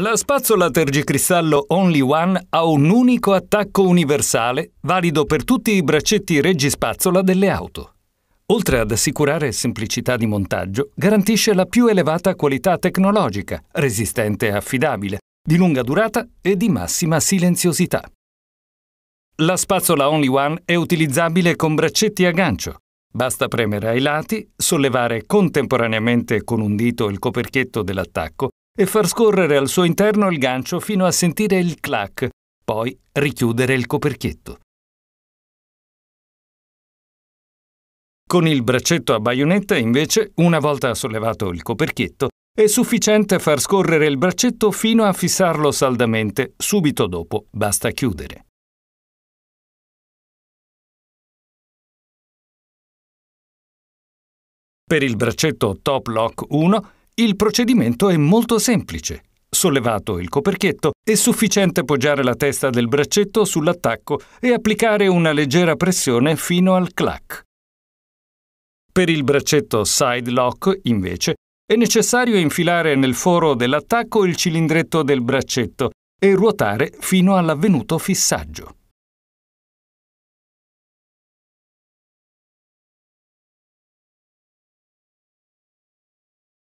La spazzola tergicristallo Only One ha un unico attacco universale valido per tutti i braccetti reggispazzola delle auto. Oltre ad assicurare semplicità di montaggio, garantisce la più elevata qualità tecnologica, resistente e affidabile, di lunga durata e di massima silenziosità. La spazzola Only One è utilizzabile con braccetti a gancio, Basta premere ai lati, sollevare contemporaneamente con un dito il coperchietto dell'attacco e far scorrere al suo interno il gancio fino a sentire il clac, poi richiudere il coperchietto. Con il braccetto a baionetta, invece, una volta sollevato il coperchietto, è sufficiente far scorrere il braccetto fino a fissarlo saldamente, subito dopo basta chiudere. Per il braccetto Top Lock 1 il procedimento è molto semplice. Sollevato il coperchietto, è sufficiente poggiare la testa del braccetto sull'attacco e applicare una leggera pressione fino al clac. Per il braccetto side lock, invece, è necessario infilare nel foro dell'attacco il cilindretto del braccetto e ruotare fino all'avvenuto fissaggio.